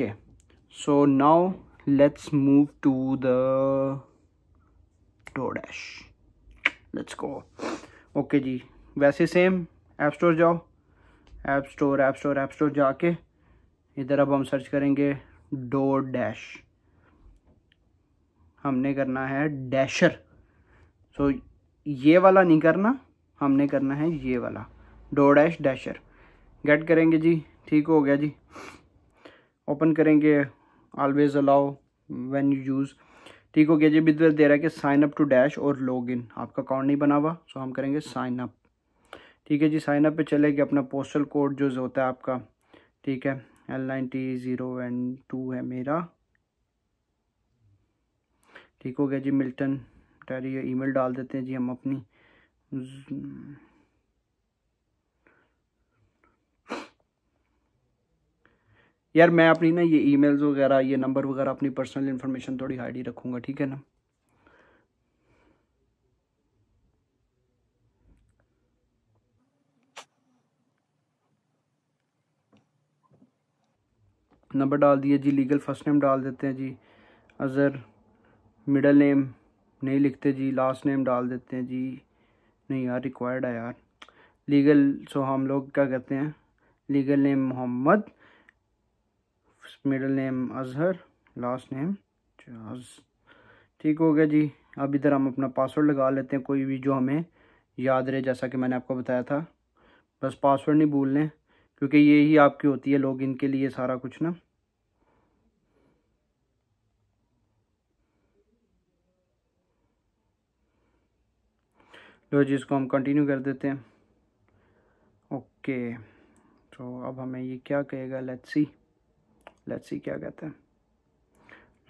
okay so now let's move to the DoorDash let's go okay जी वैसे same app store जाओ app store app store app store जाके इधर अब हम सर्च करेंगे डोर डैश हमने करना है डैशर सो so, ये वाला नहीं करना हमने करना है ये वाला डोर डैश डैशर गेट करेंगे जी ठीक हो गया जी ओपन करेंगे always allow when you use ठीक हो गया जी बिदर दे रहा है कि साइन अप टू डैश और लॉग इन आपका अकाउंट नहीं बना हुआ सो हम करेंगे साइन अप ठीक है जी साइन अप पे चले गए अपना पोस्टल कोड जो होता है आपका ठीक है L nine T zero and two है मेरा ठीक हो गया जी मिल्टन टैरी ईमेल डाल देते हैं जी हम अपनी यार मैं अपनी ना ये ईमेल्स वगैरह ये नंबर वगैरह अपनी पर्सनल इन्फॉर्मेशन थोड़ी हाइड ही रखूँगा ठीक है ना नंबर डाल दिए जी लीगल फर्स्ट नेम डाल देते हैं जी अज़र मिडल नेम नहीं लिखते जी लास्ट नेम डाल देते हैं जी नहीं यार रिक्वायर्ड है यार लीगल सो हम लोग क्या कहते हैं legal name Mohammed middle name Azhar last name Jahaz ठीक हो गया जी अब इधर हम अपना पासवर्ड लगा लेते हैं कोई भी जो हमें याद रहे जैसा कि मैंने आपको बताया था बस पासवर्ड नहीं भूल लें क्योंकि ये ही आपकी होती है लॉगिन के लिए सारा कुछ ना लो जी इसको हम कंटिन्यू कर देते हैं ओके तो अब हमें ये क्या कहेगा लेट्स सी लेट्स सी क्या कहते हैं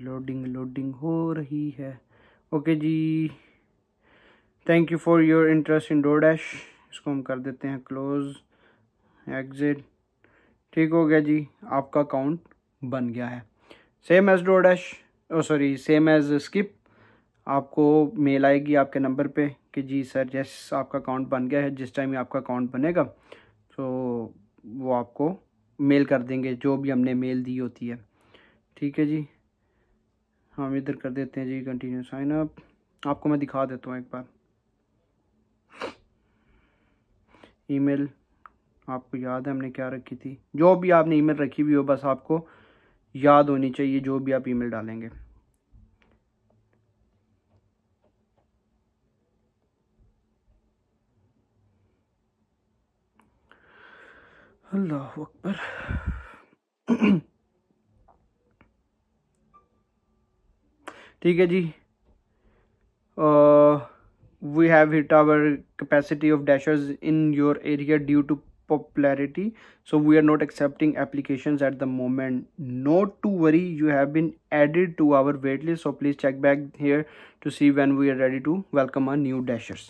लोडिंग लोडिंग हो रही है ओके जी thank you for your interest in DoorDash इसको हम कर देते हैं क्लोज एग्जिट ठीक हो गया जी आपका अकाउंट बन गया है same as DoorDash sorry same as skip आपको मेल आएगी आपके नंबर पे कि जी सर जैस आपका अकाउंट बन गया है जिस टाइम आपका अकाउंट बनेगा तो वो आपको मेल कर देंगे जो भी हमने मेल दी होती है ठीक है जी हम इधर कर देते हैं जी कंटिन्यू साइन अप आपको मैं दिखा देता हूँ एक बार ईमेल आपको याद है हमने क्या रखी थी जो भी आपने ईमेल रखी हुई हो बस आपको याद होनी चाहिए जो भी आप ईमेल डालेंगे Allah Akbar. ठीक है जी we have hit our capacity of dashers in your area due to popularity so we are not accepting applications at the moment not to worry you have been added to our waitlist so please check back here to see when we are ready to welcome our new dashers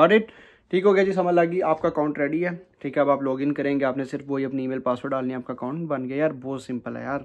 got it ठीक हो गया जी समझ लगी आपका account ready है ठीक है अब आप लॉगिन करेंगे आपने सिर्फ वही अपनी ईमेल पासवर्ड डालनी है आपका अकाउंट बन गया यार बहुत सिंपल है यार